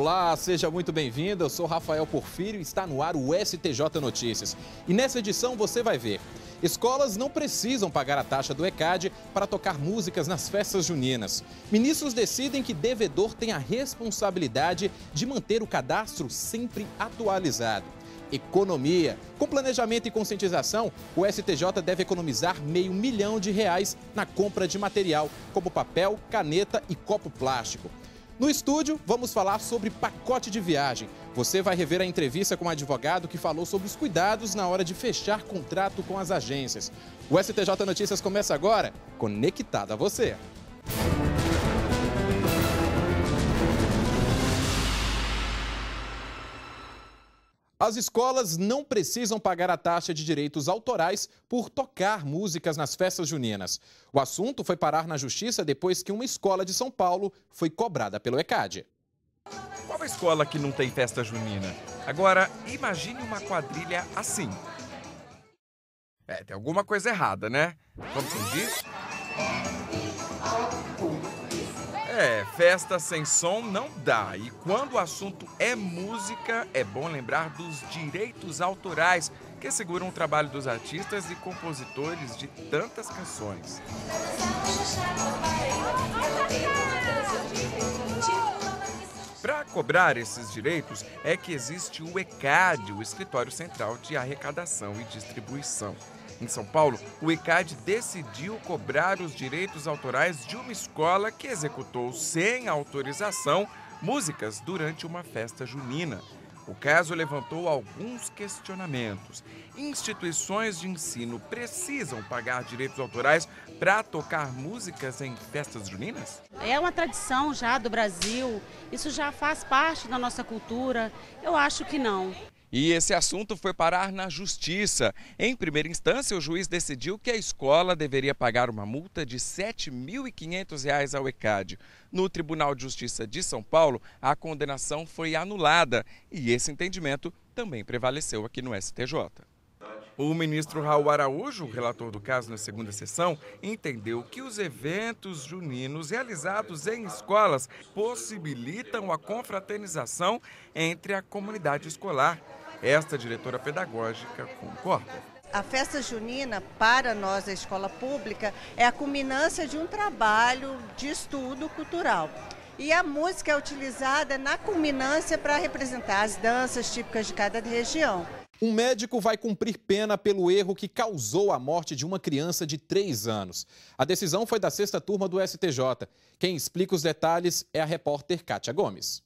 Olá, seja muito bem-vindo. Eu sou Rafael Porfírio e está no ar o STJ Notícias. E nessa edição você vai ver. Escolas não precisam pagar a taxa do ECAD para tocar músicas nas festas juninas. Ministros decidem que devedor tem a responsabilidade de manter o cadastro sempre atualizado. Economia. Com planejamento e conscientização, o STJ deve economizar meio milhão de reais na compra de material, como papel, caneta e copo plástico. No estúdio, vamos falar sobre pacote de viagem. Você vai rever a entrevista com o um advogado que falou sobre os cuidados na hora de fechar contrato com as agências. O STJ Notícias começa agora, conectado a você. As escolas não precisam pagar a taxa de direitos autorais por tocar músicas nas festas juninas. O assunto foi parar na justiça depois que uma escola de São Paulo foi cobrada pelo ECAD. Qual a escola que não tem festa junina? Agora, imagine uma quadrilha assim. É, tem alguma coisa errada, né? Como se diz? É, festa sem som não dá. E quando o assunto é música, é bom lembrar dos direitos autorais que seguram o trabalho dos artistas e compositores de tantas canções. Para cobrar esses direitos é que existe o ECAD, o Escritório Central de Arrecadação e Distribuição. Em São Paulo, o ECAD decidiu cobrar os direitos autorais de uma escola que executou sem autorização músicas durante uma festa junina. O caso levantou alguns questionamentos. Instituições de ensino precisam pagar direitos autorais para tocar músicas em festas juninas? É uma tradição já do Brasil, isso já faz parte da nossa cultura. Eu acho que não. E esse assunto foi parar na justiça. Em primeira instância, o juiz decidiu que a escola deveria pagar uma multa de R$ 7.500 ao ECAD. No Tribunal de Justiça de São Paulo, a condenação foi anulada e esse entendimento também prevaleceu aqui no STJ. O ministro Raul Araújo, relator do caso na segunda sessão, entendeu que os eventos juninos realizados em escolas possibilitam a confraternização entre a comunidade escolar. Esta diretora pedagógica concorda. A festa junina, para nós, a escola pública, é a culminância de um trabalho de estudo cultural. E a música é utilizada na culminância para representar as danças típicas de cada região. Um médico vai cumprir pena pelo erro que causou a morte de uma criança de 3 anos. A decisão foi da sexta turma do STJ. Quem explica os detalhes é a repórter Kátia Gomes.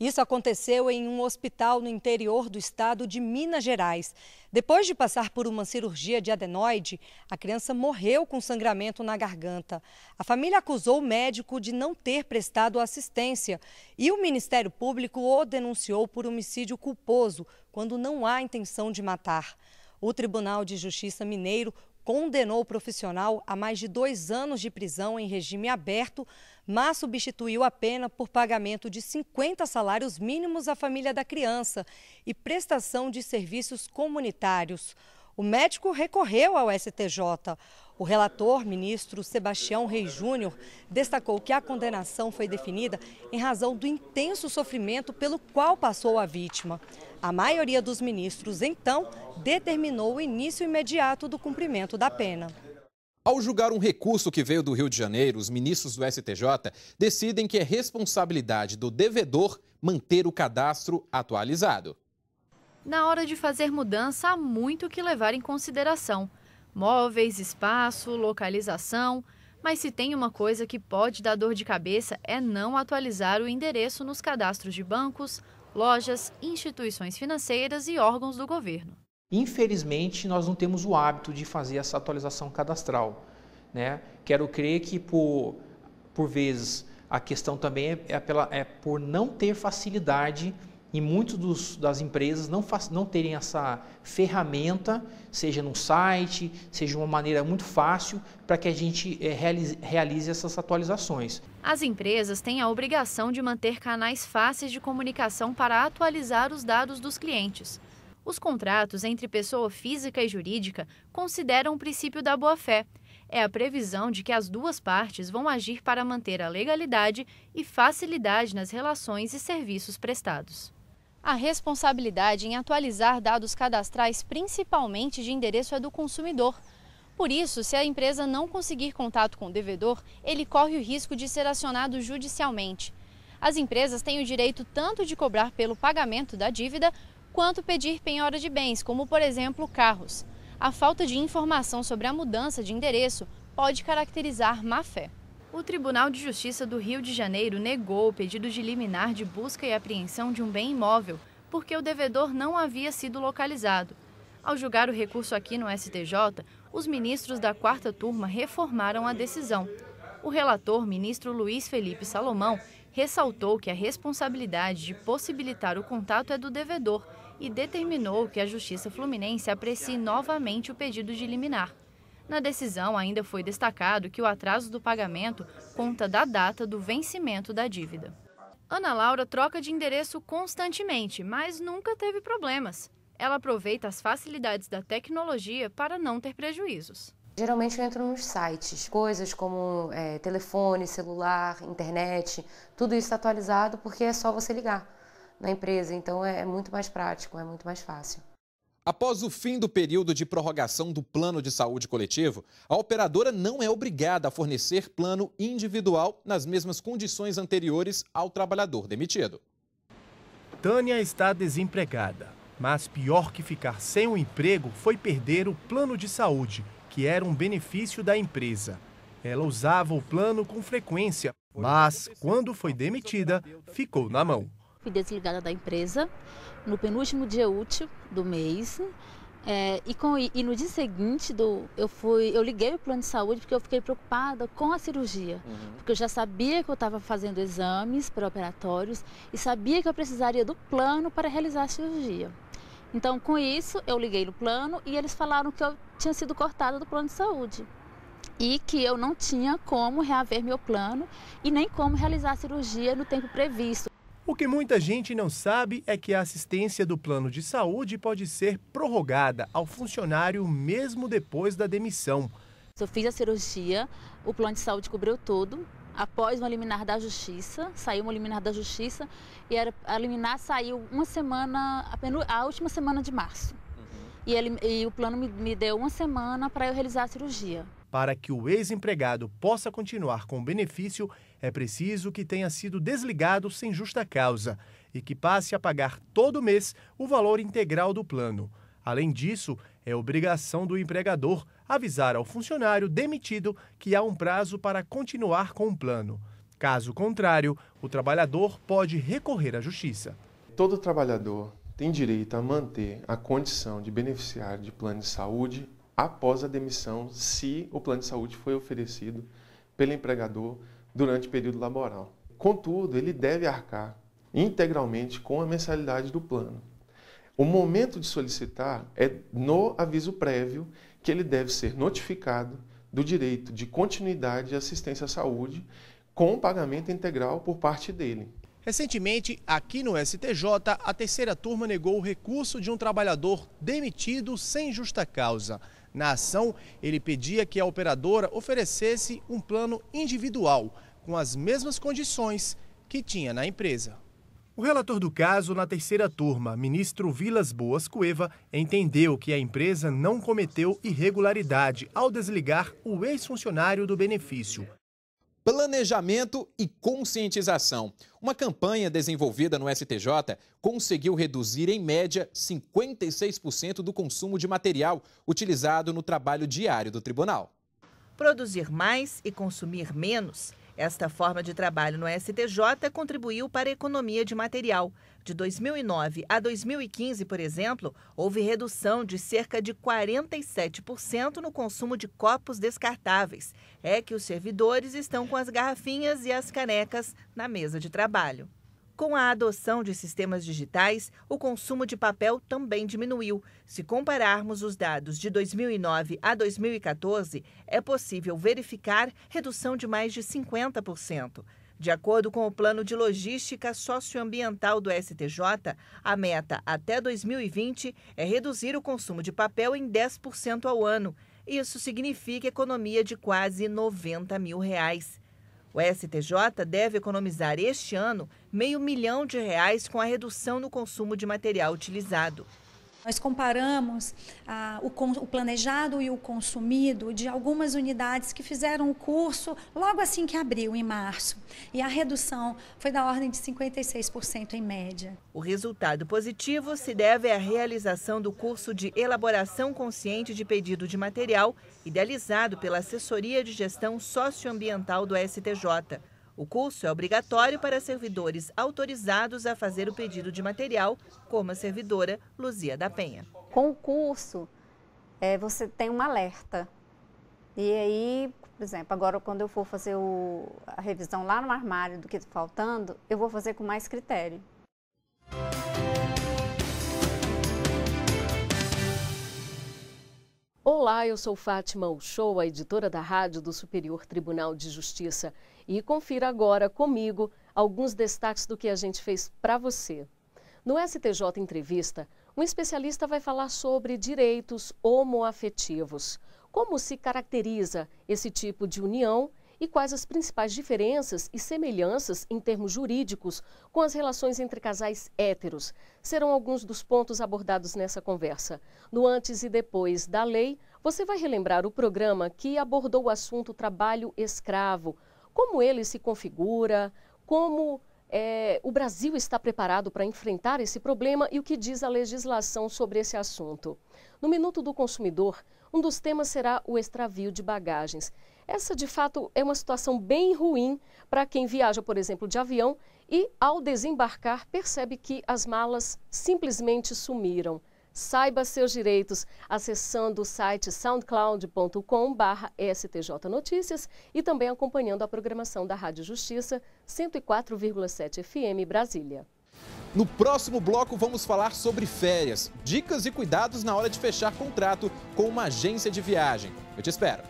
Isso aconteceu em um hospital no interior do estado de Minas Gerais. Depois de passar por uma cirurgia de adenoide, a criança morreu com sangramento na garganta. A família acusou o médico de não ter prestado assistência e o Ministério Público o denunciou por homicídio culposo quando não há intenção de matar. O Tribunal de Justiça Mineiro condenou o profissional a mais de dois anos de prisão em regime aberto, mas substituiu a pena por pagamento de 50 salários mínimos à família da criança e prestação de serviços comunitários. O médico recorreu ao STJ. O relator, ministro Sebastião Rei Júnior, destacou que a condenação foi definida em razão do intenso sofrimento pelo qual passou a vítima. A maioria dos ministros, então, determinou o início imediato do cumprimento da pena. Ao julgar um recurso que veio do Rio de Janeiro, os ministros do STJ decidem que é responsabilidade do devedor manter o cadastro atualizado. Na hora de fazer mudança, há muito que levar em consideração. Móveis, espaço, localização. Mas se tem uma coisa que pode dar dor de cabeça é não atualizar o endereço nos cadastros de bancos, lojas, instituições financeiras e órgãos do governo. Infelizmente, nós não temos o hábito de fazer essa atualização cadastral. Né? Quero crer que, por, por vezes, a questão também é, é pela, é por não ter facilidade e muitos das empresas não, faz, não terem essa ferramenta, seja num site, seja uma maneira muito fácil para que a gente é, realize, realize essas atualizações. As empresas têm a obrigação de manter canais fáceis de comunicação para atualizar os dados dos clientes. Os contratos entre pessoa física e jurídica consideram o princípio da boa-fé. É a previsão de que as duas partes vão agir para manter a legalidade e facilidade nas relações e serviços prestados. A responsabilidade em atualizar dados cadastrais, principalmente de endereço, é do consumidor. Por isso, se a empresa não conseguir contato com o devedor, ele corre o risco de ser acionado judicialmente. As empresas têm o direito tanto de cobrar pelo pagamento da dívida, quanto pedir penhora de bens, como por exemplo carros. A falta de informação sobre a mudança de endereço pode caracterizar má fé. O Tribunal de Justiça do Rio de Janeiro negou o pedido de liminar de busca e apreensão de um bem imóvel, porque o devedor não havia sido localizado. Ao julgar o recurso aqui no STJ, os ministros da quarta turma reformaram a decisão. O relator, ministro Luiz Felipe Salomão, ressaltou que a responsabilidade de possibilitar o contato é do devedor e determinou que a Justiça Fluminense aprecie novamente o pedido de liminar. Na decisão, ainda foi destacado que o atraso do pagamento conta da data do vencimento da dívida. Ana Laura troca de endereço constantemente, mas nunca teve problemas. Ela aproveita as facilidades da tecnologia para não ter prejuízos. Geralmente eu entro nos sites, coisas como é, telefone, celular, internet, tudo isso tá atualizado porque é só você ligar na empresa, então é, é muito mais prático, é muito mais fácil. Após o fim do período de prorrogação do plano de saúde coletivo, a operadora não é obrigada a fornecer plano individual nas mesmas condições anteriores ao trabalhador demitido. Tânia está desempregada, mas pior que ficar sem o emprego foi perder o plano de saúde, que era um benefício da empresa. Ela usava o plano com frequência, mas quando foi demitida, ficou na mão. Fui desligada da empresa no penúltimo dia útil do mês. É, e, com, e, no dia seguinte do, eu fui, eu liguei o plano de saúde porque eu fiquei preocupada com a cirurgia, uhum. porque eu já sabia que eu estava fazendo exames pré-operatórios e sabia que eu precisaria do plano para realizar a cirurgia. Então, com isso, eu liguei no plano e eles falaram que eu tinha sido cortada do plano de saúde e que eu não tinha como reaver meu plano e nem como realizar a cirurgia no tempo previsto. O que muita gente não sabe é que a assistência do plano de saúde pode ser prorrogada ao funcionário mesmo depois da demissão. Eu fiz a cirurgia, o plano de saúde cobriu tudo. Após uma liminar da justiça, saiu uma liminar da justiça e a liminar saiu uma semana, a, a última semana de março. Uhum. E, ele, e o plano me, me deu uma semana para eu realizar a cirurgia. Para que o ex-empregado possa continuar com o benefício, é preciso que tenha sido desligado sem justa causa e que passe a pagar todo mês o valor integral do plano. Além disso, é obrigação do empregador avisar ao funcionário demitido que há um prazo para continuar com o plano. Caso contrário, o trabalhador pode recorrer à justiça. Todo trabalhador tem direito a manter a condição de beneficiário de plano de saúde após a demissão, se o plano de saúde foi oferecido pelo empregador durante o período laboral. Contudo, ele deve arcar integralmente com a mensalidade do plano. O momento de solicitar é no aviso prévio que ele deve ser notificado do direito de continuidade de assistência à saúde com pagamento integral por parte dele. Recentemente, aqui no STJ, a terceira turma negou o recurso de um trabalhador demitido sem justa causa. Na ação, ele pedia que a operadora oferecesse um plano individual com as mesmas condições que tinha na empresa. O relator do caso na terceira turma, ministro Vilas Boas Cueva, entendeu que a empresa não cometeu irregularidade ao desligar o ex-funcionário do benefício. Planejamento e conscientização. Uma campanha desenvolvida no STJ conseguiu reduzir, em média, 56% do consumo de material utilizado no trabalho diário do tribunal. Produzir mais e consumir menos esta forma de trabalho no STJ contribuiu para a economia de material. De 2009 a 2015, por exemplo, houve redução de cerca de 47% no consumo de copos descartáveis. É que os servidores estão com as garrafinhas e as canecas na mesa de trabalho. Com a adoção de sistemas digitais, o consumo de papel também diminuiu. Se compararmos os dados de 2009 a 2014, é possível verificar redução de mais de 50%. De acordo com o Plano de Logística Socioambiental do STJ, a meta até 2020 é reduzir o consumo de papel em 10% ao ano. Isso significa economia de quase 90 mil reais. O STJ deve economizar este ano meio milhão de reais com a redução no consumo de material utilizado. Nós comparamos ah, o, o, planejado e o consumido de algumas unidades que fizeram o curso logo assim que abriu, em março. E a redução foi da ordem de 56% em média. O resultado positivo se deve à realização do curso de elaboração consciente de pedido de material, idealizado pela Assessoria de Gestão Socioambiental do STJ. O curso é obrigatório para servidores autorizados a fazer o pedido de material, como a servidora Luzia da Penha. Com o curso, é, você tem um alerta. E aí, por exemplo, agora quando eu for fazer o, a revisão lá no armário do que está faltando, eu vou fazer com mais critério. Olá, eu sou Fátima Uchoa, editora da Rádio do Superior Tribunal de Justiça. E confira agora comigo alguns destaques do que a gente fez para você. No STJ Entrevista, um especialista vai falar sobre direitos homoafetivos. Como se caracteriza esse tipo de união e quais as principais diferenças e semelhanças em termos jurídicos com as relações entre casais héteros. Serão alguns dos pontos abordados nessa conversa. No antes e depois da lei, você vai relembrar o programa que abordou o assunto trabalho escravo, como ele se configura, como é, o Brasil está preparado para enfrentar esse problema e o que diz a legislação sobre esse assunto. No Minuto do Consumidor, um dos temas será o extravio de bagagens. Essa, de fato, é uma situação bem ruim para quem viaja, por exemplo, de avião e, ao desembarcar, percebe que as malas simplesmente sumiram. Saiba seus direitos acessando o site soundcloud.com/stjnoticias e também acompanhando a programação da Rádio Justiça 104,7 FM Brasília. No próximo bloco vamos falar sobre férias, dicas e cuidados na hora de fechar contrato com uma agência de viagem. Eu te espero.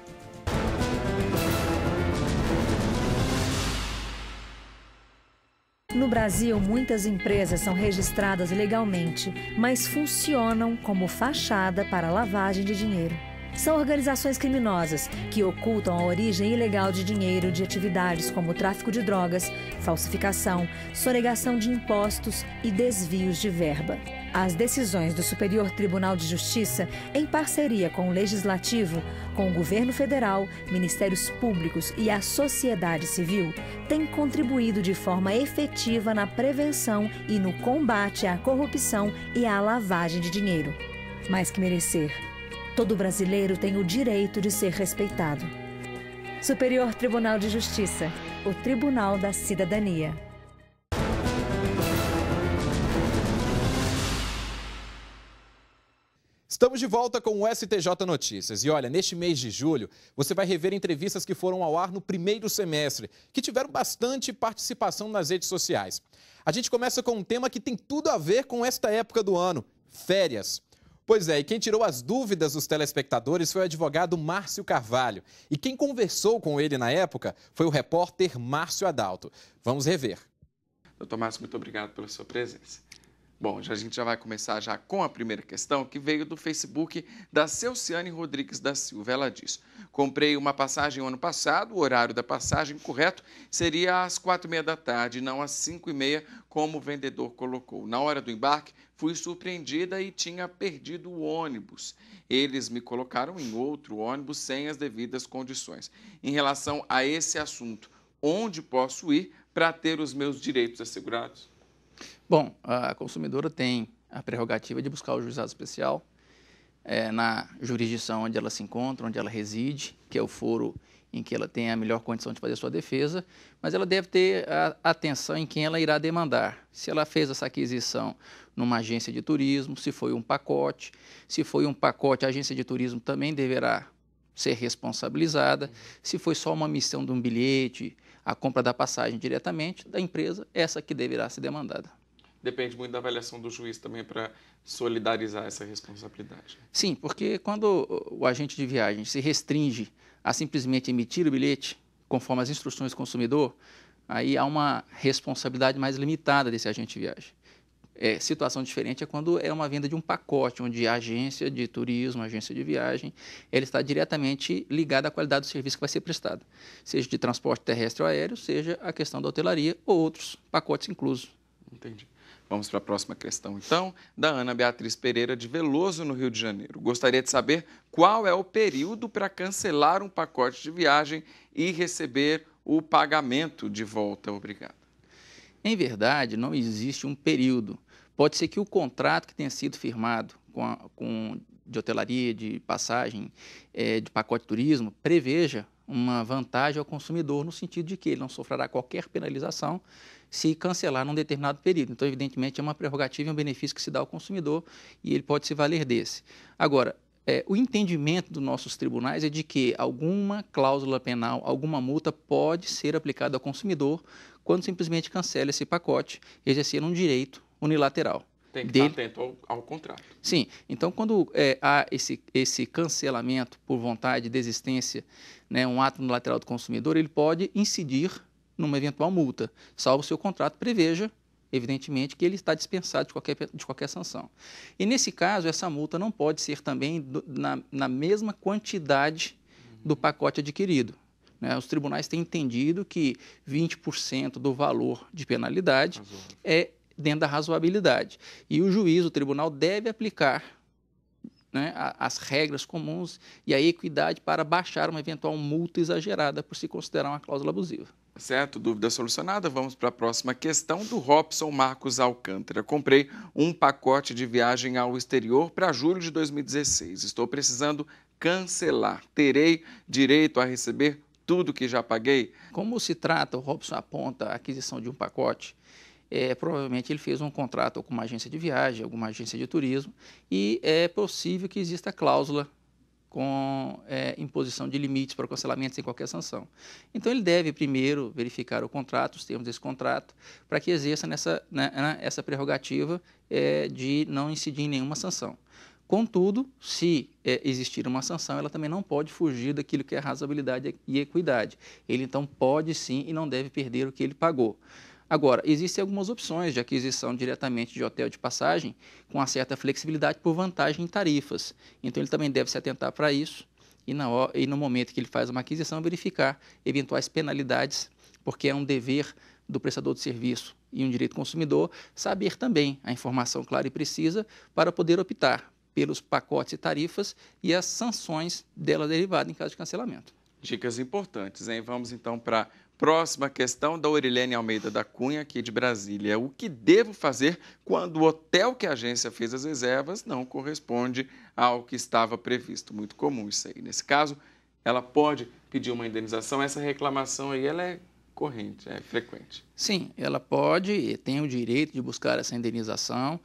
No Brasil, muitas empresas são registradas legalmente, mas funcionam como fachada para lavagem de dinheiro. São organizações criminosas que ocultam a origem ilegal de dinheiro de atividades como tráfico de drogas, falsificação, sonegação de impostos e desvios de verba. As decisões do Superior Tribunal de Justiça, em parceria com o Legislativo, com o Governo Federal, Ministérios Públicos e a sociedade civil, têm contribuído de forma efetiva na prevenção e no combate à corrupção e à lavagem de dinheiro. Mais que merecer. Todo brasileiro tem o direito de ser respeitado. Superior Tribunal de Justiça o Tribunal da Cidadania. Estamos de volta com o STJ Notícias. E olha, neste mês de julho, você vai rever entrevistas que foram ao ar no primeiro semestre, que tiveram bastante participação nas redes sociais. A gente começa com um tema que tem tudo a ver com esta época do ano: férias. Pois é, e quem tirou as dúvidas dos telespectadores foi o advogado Márcio Carvalho. E quem conversou com ele na época foi o repórter Márcio Adalto. Vamos rever. Doutor Márcio, muito obrigado pela sua presença. Bom, já, a gente já vai começar já com a primeira questão, que veio do Facebook da Celciane Rodrigues da Silva. Ela diz, comprei uma passagem ano passado, o horário da passagem correto seria às quatro e meia da tarde, não às cinco e meia, como o vendedor colocou. Na hora do embarque, Fui surpreendida e tinha perdido o ônibus. Eles me colocaram em outro ônibus sem as devidas condições. Em relação a esse assunto, onde posso ir para ter os meus direitos assegurados? Bom, a consumidora tem a prerrogativa de buscar o juizado especial é, na jurisdição onde ela se encontra, onde ela reside, que é o foro em que ela tem a melhor condição de fazer sua defesa, mas ela deve ter atenção em quem ela irá demandar. Se ela fez essa aquisição numa agência de turismo, se foi um pacote, se foi um pacote, a agência de turismo também deverá ser responsabilizada. Se foi só uma missão de um bilhete, a compra da passagem diretamente da empresa, essa que deverá ser demandada. Depende muito da avaliação do juiz também para solidarizar essa responsabilidade. Sim, porque quando o agente de viagem se restringe a simplesmente emitir o bilhete conforme as instruções do consumidor, aí há uma responsabilidade mais limitada desse agente de viagem. É, situação diferente é quando é uma venda de um pacote, onde a agência de turismo, a agência de viagem, ela está diretamente ligada à qualidade do serviço que vai ser prestado, seja de transporte terrestre ou aéreo, seja a questão da hotelaria ou outros pacotes inclusos. Entendi. Vamos para a próxima questão, então, da Ana Beatriz Pereira de Veloso, no Rio de Janeiro. Gostaria de saber qual é o período para cancelar um pacote de viagem e receber o pagamento de volta. Obrigado. Em verdade, não existe um período. Pode ser que o contrato que tenha sido firmado com, a, com de hotelaria, de passagem, é, de pacote de turismo, preveja uma vantagem ao consumidor no sentido de que ele não sofrerá qualquer penalização se cancelar num determinado período. Então, evidentemente, é uma prerrogativa e um benefício que se dá ao consumidor e ele pode se valer desse. Agora, é, o entendimento dos nossos tribunais é de que alguma cláusula penal, alguma multa pode ser aplicada ao consumidor quando simplesmente cancela esse pacote, exercendo um direito unilateral. Tem que dele. estar atento ao, ao contrato. Sim. Então, quando é, há esse, esse cancelamento por vontade, desistência, né, um ato unilateral do consumidor, ele pode incidir numa eventual multa, salvo se o contrato preveja, evidentemente, que ele está dispensado de qualquer, de qualquer sanção. E nesse caso, essa multa não pode ser também do, na, na mesma quantidade do pacote adquirido. Né? Os tribunais têm entendido que 20% do valor de penalidade é dentro da razoabilidade. E o juiz, o tribunal, deve aplicar né, as regras comuns e a equidade para baixar uma eventual multa exagerada por se considerar uma cláusula abusiva. Certo, dúvida solucionada. Vamos para a próxima questão do Robson Marcos Alcântara. Comprei um pacote de viagem ao exterior para julho de 2016. Estou precisando cancelar. Terei direito a receber tudo que já paguei? Como se trata, o Robson aponta a aquisição de um pacote. É, provavelmente ele fez um contrato com uma agência de viagem, alguma agência de turismo, e é possível que exista cláusula com é, imposição de limites para cancelamento sem qualquer sanção. Então, ele deve primeiro verificar o contrato, os termos desse contrato, para que exerça nessa, né, né, essa prerrogativa é, de não incidir em nenhuma sanção. Contudo, se é, existir uma sanção, ela também não pode fugir daquilo que é razoabilidade e equidade. Ele então pode sim e não deve perder o que ele pagou. Agora, existem algumas opções de aquisição diretamente de hotel de passagem com uma certa flexibilidade por vantagem em tarifas. Então, ele também deve se atentar para isso e, na, e no momento que ele faz uma aquisição, verificar eventuais penalidades, porque é um dever do prestador de serviço e um direito consumidor saber também a informação clara e precisa para poder optar pelos pacotes e tarifas e as sanções dela derivadas em caso de cancelamento. Dicas importantes, hein? Vamos então para Próxima questão da Aurilene Almeida da Cunha, aqui de Brasília. O que devo fazer quando o hotel que a agência fez as reservas não corresponde ao que estava previsto? Muito comum isso aí. Nesse caso, ela pode pedir uma indenização. Essa reclamação aí ela é corrente, é frequente. Sim, ela pode, tem o direito de buscar essa indenização.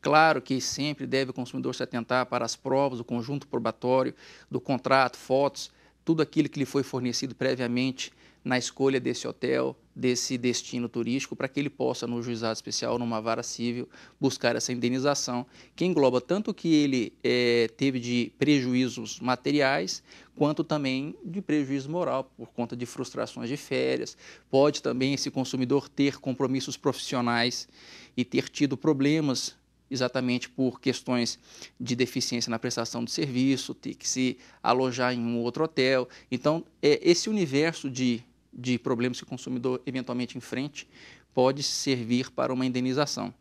Claro que sempre deve o consumidor se atentar para as provas, o conjunto probatório, do contrato, fotos, tudo aquilo que lhe foi fornecido previamente na escolha desse hotel, desse destino turístico, para que ele possa, no juizado especial, numa vara civil, buscar essa indenização, que engloba tanto o que ele é, teve de prejuízos materiais, quanto também de prejuízo moral, por conta de frustrações de férias. Pode também esse consumidor ter compromissos profissionais e ter tido problemas exatamente por questões de deficiência na prestação de serviço, ter que se alojar em um outro hotel. Então, é, esse universo de de problemas que o consumidor eventualmente enfrente pode servir para uma indenização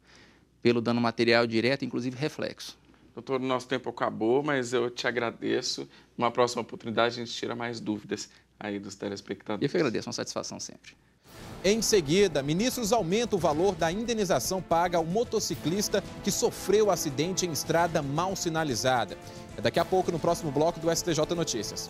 pelo dano material direto, inclusive reflexo. Doutor, nosso tempo acabou, mas eu te agradeço. Uma próxima oportunidade a gente tira mais dúvidas aí dos telespectadores. Eu que agradeço, uma satisfação sempre. Em seguida, ministros aumentam o valor da indenização paga ao motociclista que sofreu acidente em estrada mal sinalizada. É daqui a pouco no próximo bloco do STJ Notícias.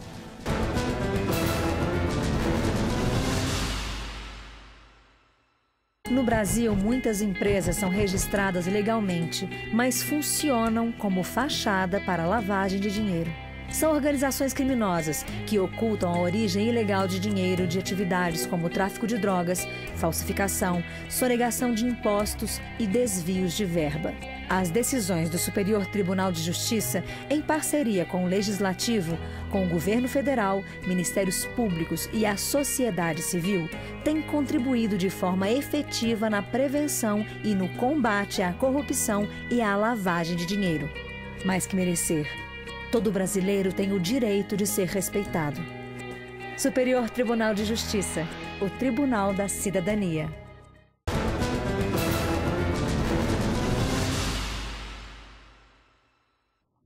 No Brasil, muitas empresas são registradas legalmente, mas funcionam como fachada para lavagem de dinheiro são organizações criminosas que ocultam a origem ilegal de dinheiro de atividades como tráfico de drogas, falsificação, sonegação de impostos e desvios de verba. As decisões do Superior Tribunal de Justiça, em parceria com o Legislativo, com o Governo Federal, Ministérios Públicos e a sociedade civil, têm contribuído de forma efetiva na prevenção e no combate à corrupção e à lavagem de dinheiro. Mais que merecer. Todo brasileiro tem o direito de ser respeitado. Superior Tribunal de Justiça, o Tribunal da Cidadania.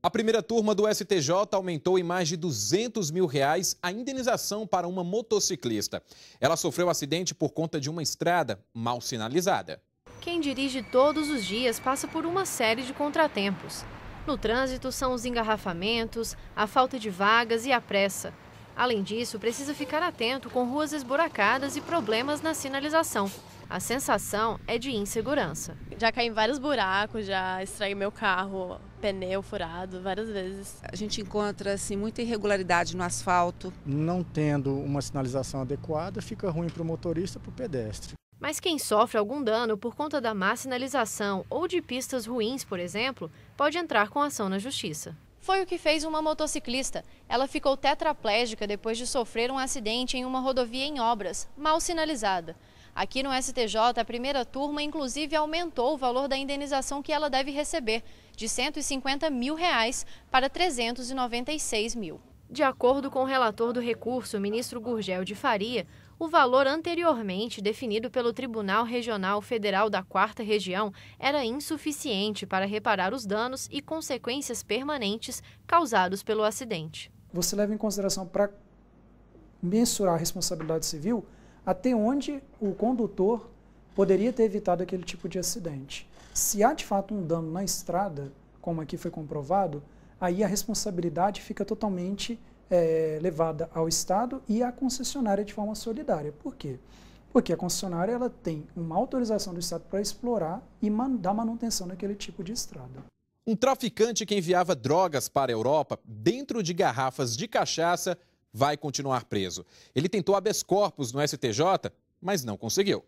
A primeira turma do STJ aumentou em mais de 200 mil reais a indenização para uma motociclista. Ela sofreu acidente por conta de uma estrada mal sinalizada. Quem dirige todos os dias passa por uma série de contratempos. No trânsito são os engarrafamentos, a falta de vagas e a pressa. Além disso, precisa ficar atento com ruas esburacadas e problemas na sinalização. A sensação é de insegurança. Já caí em vários buracos, já estraguei meu carro, pneu furado várias vezes. A gente encontra assim muita irregularidade no asfalto. Não tendo uma sinalização adequada, fica ruim para o motorista, para o pedestre. Mas quem sofre algum dano por conta da má sinalização ou de pistas ruins, por exemplo, pode entrar com ação na justiça. Foi o que fez uma motociclista. Ela ficou tetraplégica depois de sofrer um acidente em uma rodovia em obras, mal sinalizada. Aqui no STJ, a primeira turma inclusive aumentou o valor da indenização que ela deve receber, de 150 mil reais para 396 mil. De acordo com o relator do recurso, ministro Gurgel de Faria, o valor anteriormente definido pelo Tribunal Regional Federal da Quarta Região era insuficiente para reparar os danos e consequências permanentes causados pelo acidente. Você leva em consideração para mensurar a responsabilidade civil até onde o condutor poderia ter evitado aquele tipo de acidente. Se há de fato um dano na estrada, como aqui foi comprovado, aí a responsabilidade fica totalmente é, levada ao Estado e à concessionária de forma solidária. Por quê? Porque a concessionária ela tem uma autorização do Estado para explorar e mandar dar manutenção naquele tipo de estrada. Um traficante que enviava drogas para a Europa dentro de garrafas de cachaça vai continuar preso. Ele tentou habeas corpus no STJ, mas não conseguiu.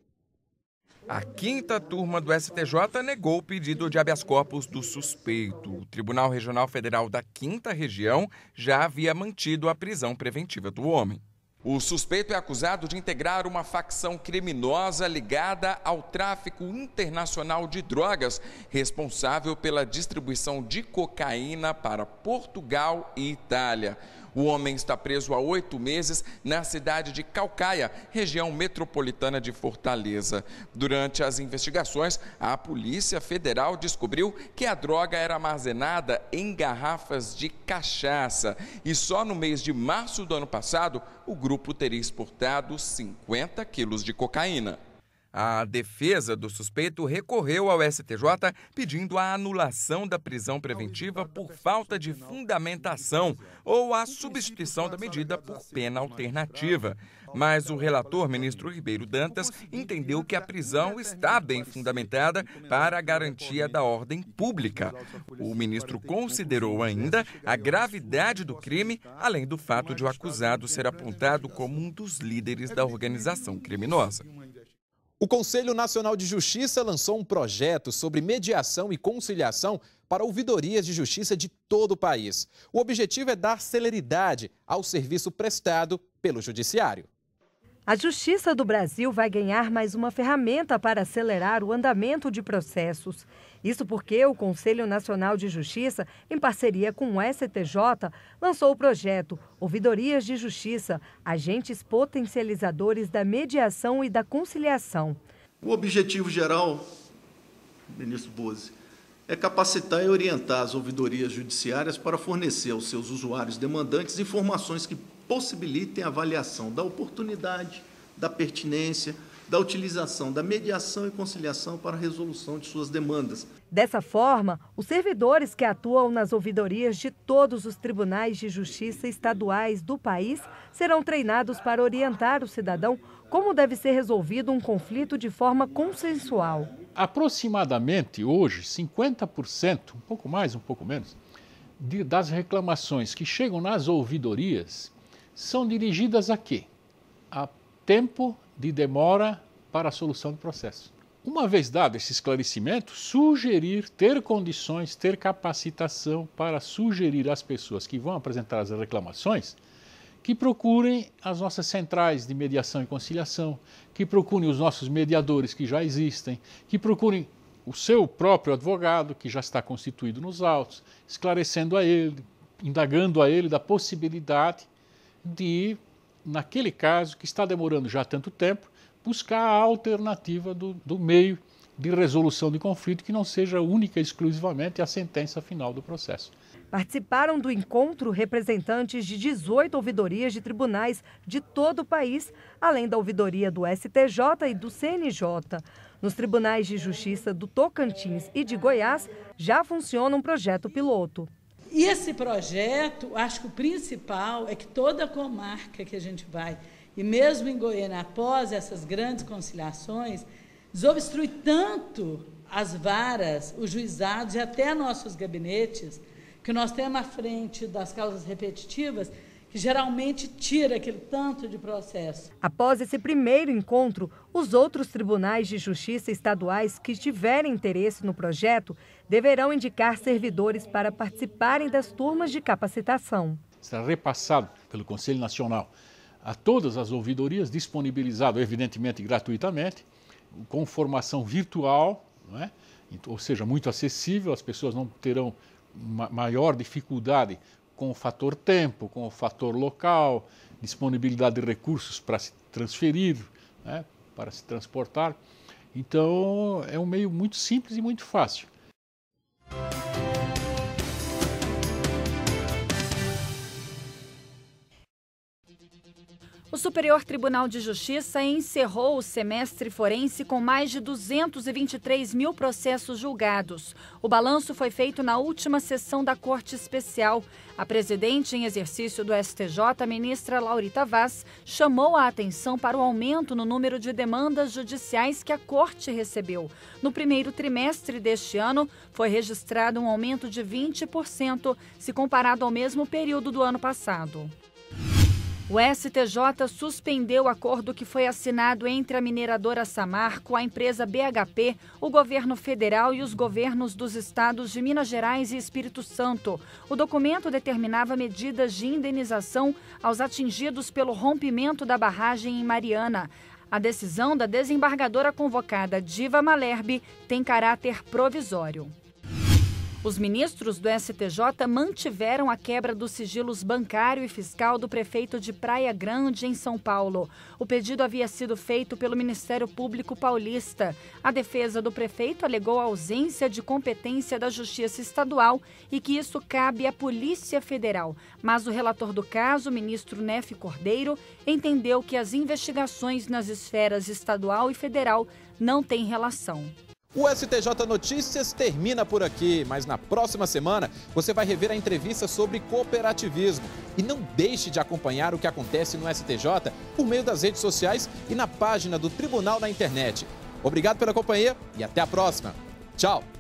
A quinta turma do STJ negou o pedido de habeas corpus do suspeito. O Tribunal Regional Federal da Quinta Região já havia mantido a prisão preventiva do homem. O suspeito é acusado de integrar uma facção criminosa ligada ao tráfico internacional de drogas, responsável pela distribuição de cocaína para Portugal e Itália. O homem está preso há oito meses na cidade de Calcaia, região metropolitana de Fortaleza. Durante as investigações, a Polícia Federal descobriu que a droga era armazenada em garrafas de cachaça. E só no mês de março do ano passado, o grupo teria exportado 50 quilos de cocaína. A defesa do suspeito recorreu ao STJ pedindo a anulação da prisão preventiva por falta de fundamentação ou a substituição da medida por pena alternativa. Mas o relator, ministro Ribeiro Dantas, entendeu que a prisão está bem fundamentada para a garantia da ordem pública. O ministro considerou ainda a gravidade do crime, além do fato de o acusado ser apontado como um dos líderes da organização criminosa. O Conselho Nacional de Justiça lançou um projeto sobre mediação e conciliação para ouvidorias de justiça de todo o país. O objetivo é dar celeridade ao serviço prestado pelo Judiciário. A Justiça do Brasil vai ganhar mais uma ferramenta para acelerar o andamento de processos. Isso porque o Conselho Nacional de Justiça, em parceria com o STJ, lançou o projeto Ouvidorias de Justiça Agentes Potencializadores da Mediação e da Conciliação. O objetivo geral, ministro Bozzi, é capacitar e orientar as ouvidorias judiciárias para fornecer aos seus usuários demandantes informações que possibilitem a avaliação da oportunidade, da pertinência, da utilização da mediação e conciliação para a resolução de suas demandas. Dessa forma, os servidores que atuam nas ouvidorias de todos os tribunais de justiça estaduais do país serão treinados para orientar o cidadão como deve ser resolvido um conflito de forma consensual. Aproximadamente hoje, 50%, um pouco mais, um pouco menos, de, das reclamações que chegam nas ouvidorias são dirigidas a quê? A tempo de demora para a solução do processo. Uma vez dado esse esclarecimento, sugerir, ter condições, ter capacitação para sugerir às pessoas que vão apresentar as reclamações que procurem as nossas centrais de mediação e conciliação, que procurem os nossos mediadores que já existem, que procurem o seu próprio advogado, que já está constituído nos autos, esclarecendo a ele, indagando a ele da possibilidade de naquele caso, que está demorando já tanto tempo, buscar a alternativa do, do meio de resolução de conflito que não seja única e exclusivamente a sentença final do processo. Participaram do encontro representantes de 18 ouvidorias de tribunais de todo o país, além da ouvidoria do STJ e do CNJ. Nos tribunais de justiça do Tocantins e de Goiás já funciona um projeto piloto. E esse projeto, acho que o principal é que toda comarca que a gente vai, e mesmo em Goiânia, após essas grandes conciliações, desobstrui tanto as varas, os juizados e até nossos gabinetes, que nós temos à frente das causas repetitivas que geralmente tira aquele tanto de processo. Após esse primeiro encontro, os outros tribunais de justiça estaduais que tiverem interesse no projeto deverão indicar servidores para participarem das turmas de capacitação. Será repassado pelo Conselho Nacional a todas as ouvidorias, disponibilizado, evidentemente, gratuitamente, com formação virtual, é? ou seja, muito acessível, as pessoas não terão maior dificuldade com o fator tempo, com o fator local, disponibilidade de recursos para se transferir, né, para se transportar. Então, é um meio muito simples e muito fácil. O Superior Tribunal de Justiça encerrou o semestre forense com mais de 223 mil processos julgados. O balanço foi feito na última sessão da Corte Especial. A presidente em exercício do STJ, ministra Laurita Vaz, chamou a atenção para o aumento no número de demandas judiciais que a Corte recebeu. No primeiro trimestre deste ano, foi registrado um aumento de 20% se comparado ao mesmo período do ano passado. O STJ suspendeu o acordo que foi assinado entre a mineradora Samarco, a empresa BHP, o governo federal e os governos dos estados de Minas Gerais e Espírito Santo. O documento determinava medidas de indenização aos atingidos pelo rompimento da barragem em Mariana. A decisão da desembargadora convocada Diva Malherbe tem caráter provisório. Os ministros do STJ mantiveram a quebra dos sigilos bancário e fiscal do prefeito de Praia Grande, em São Paulo. O pedido havia sido feito pelo Ministério Público Paulista. A defesa do prefeito alegou a ausência de competência da Justiça Estadual e que isso cabe à Polícia Federal. Mas o relator do caso, o ministro Nef Cordeiro, entendeu que as investigações nas esferas estadual e federal não têm relação. O STJ Notícias termina por aqui, mas na próxima semana você vai rever a entrevista sobre cooperativismo. E não deixe de acompanhar o que acontece no STJ por meio das redes sociais e na página do Tribunal na internet. Obrigado pela companhia e até a próxima. Tchau!